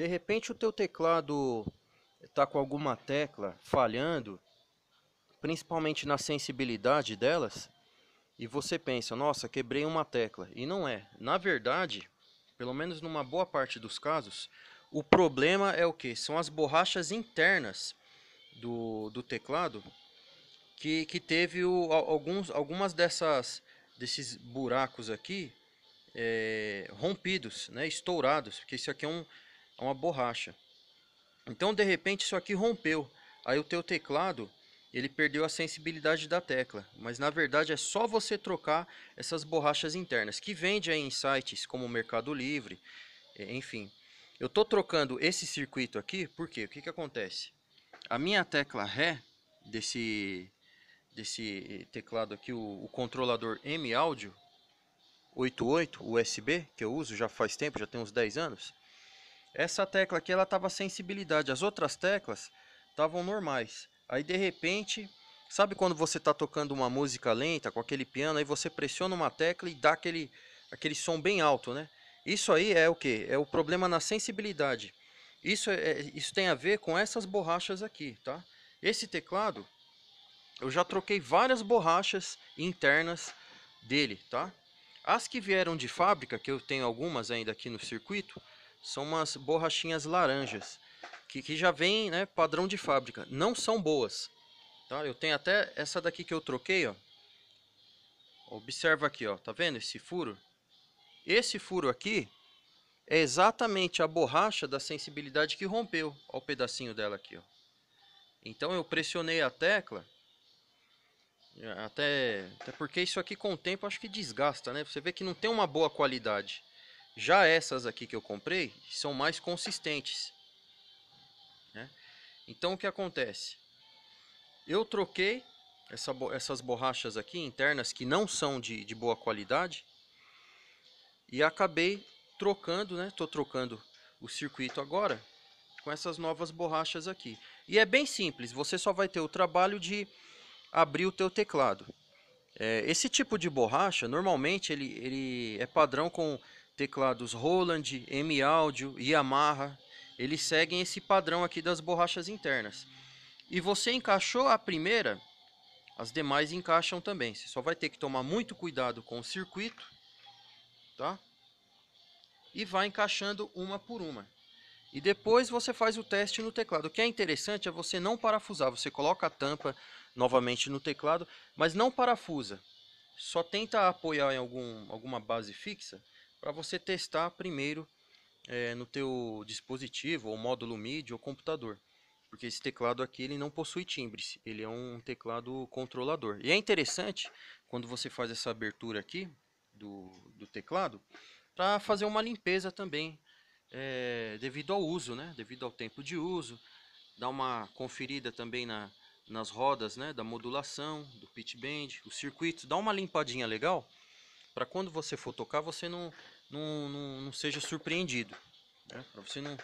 De repente o teu teclado está com alguma tecla falhando, principalmente na sensibilidade delas, e você pensa, nossa, quebrei uma tecla. E não é. Na verdade, pelo menos numa boa parte dos casos, o problema é o que? São as borrachas internas do, do teclado que, que teve o, alguns, algumas dessas desses buracos aqui é, rompidos, né, estourados, porque isso aqui é um, é uma borracha. Então, de repente, isso aqui rompeu. Aí o teu teclado, ele perdeu a sensibilidade da tecla. Mas, na verdade, é só você trocar essas borrachas internas, que vende aí em sites como Mercado Livre, é, enfim. Eu estou trocando esse circuito aqui, porque O que, que acontece? A minha tecla Ré, desse, desse teclado aqui, o, o controlador M-Audio 88 USB, que eu uso já faz tempo, já tem uns 10 anos essa tecla aqui ela estava sensibilidade, as outras teclas estavam normais. Aí de repente, sabe quando você está tocando uma música lenta com aquele piano, aí você pressiona uma tecla e dá aquele, aquele som bem alto, né? Isso aí é o que? É o problema na sensibilidade. Isso, é, é, isso tem a ver com essas borrachas aqui, tá? Esse teclado, eu já troquei várias borrachas internas dele, tá? As que vieram de fábrica, que eu tenho algumas ainda aqui no circuito, são umas borrachinhas laranjas, que, que já vem né, padrão de fábrica. Não são boas. Tá? Eu tenho até essa daqui que eu troquei, ó. Observa aqui, ó. Tá vendo esse furo? Esse furo aqui é exatamente a borracha da sensibilidade que rompeu. Ó o pedacinho dela aqui, ó. Então eu pressionei a tecla até, até porque isso aqui com o tempo acho que desgasta, né? Você vê que não tem uma boa qualidade. Já essas aqui que eu comprei são mais consistentes. Né? Então o que acontece? Eu troquei essa, essas borrachas aqui internas que não são de, de boa qualidade e acabei trocando, né? Estou trocando o circuito agora com essas novas borrachas aqui. E é bem simples, você só vai ter o trabalho de abrir o teu teclado. É, esse tipo de borracha, normalmente ele, ele é padrão com teclados Roland, M-Audio, Yamaha, eles seguem esse padrão aqui das borrachas internas. E você encaixou a primeira, as demais encaixam também. Você só vai ter que tomar muito cuidado com o circuito, tá? E vai encaixando uma por uma. E depois você faz o teste no teclado. O que é interessante é você não parafusar. Você coloca a tampa novamente no teclado, mas não parafusa. Só tenta apoiar em algum, alguma base fixa para você testar primeiro é, no teu dispositivo, ou módulo MIDI, ou computador. Porque esse teclado aqui ele não possui timbres, ele é um teclado controlador. E é interessante, quando você faz essa abertura aqui do, do teclado, para fazer uma limpeza também, é, devido ao uso, né? devido ao tempo de uso. Dá uma conferida também na, nas rodas né? da modulação, do pitch bend, os circuitos. Dá uma limpadinha legal para quando você for tocar você não, não, não, não seja surpreendido. Né? Para você não,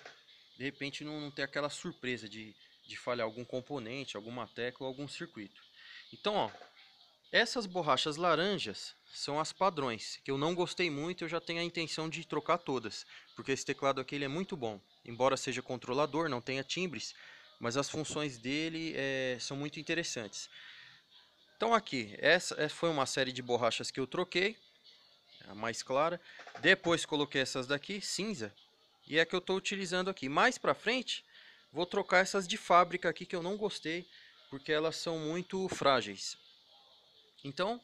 de repente, não, não ter aquela surpresa de, de falhar algum componente, alguma tecla, algum circuito. Então, ó, essas borrachas laranjas são as padrões, que eu não gostei muito, eu já tenho a intenção de trocar todas, porque esse teclado aqui ele é muito bom. Embora seja controlador, não tenha timbres, mas as funções dele é, são muito interessantes. Então aqui, essa é, foi uma série de borrachas que eu troquei a mais clara. Depois coloquei essas daqui, cinza, e é que eu estou utilizando aqui. Mais para frente, vou trocar essas de fábrica aqui que eu não gostei, porque elas são muito frágeis. Então,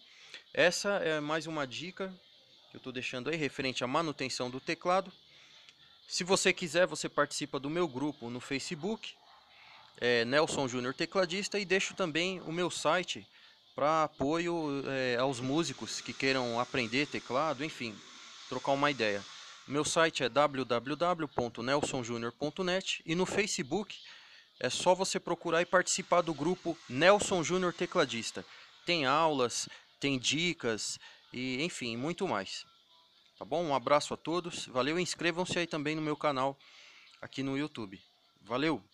essa é mais uma dica que eu estou deixando aí, referente à manutenção do teclado. Se você quiser, você participa do meu grupo no Facebook, é Nelson Júnior Tecladista, e deixo também o meu site, para apoio é, aos músicos que queiram aprender teclado, enfim, trocar uma ideia. Meu site é www.nelsonjunior.net e no Facebook é só você procurar e participar do grupo Nelson Júnior Tecladista. Tem aulas, tem dicas e enfim, muito mais. Tá bom? Um abraço a todos. Valeu, inscrevam-se aí também no meu canal aqui no YouTube. Valeu.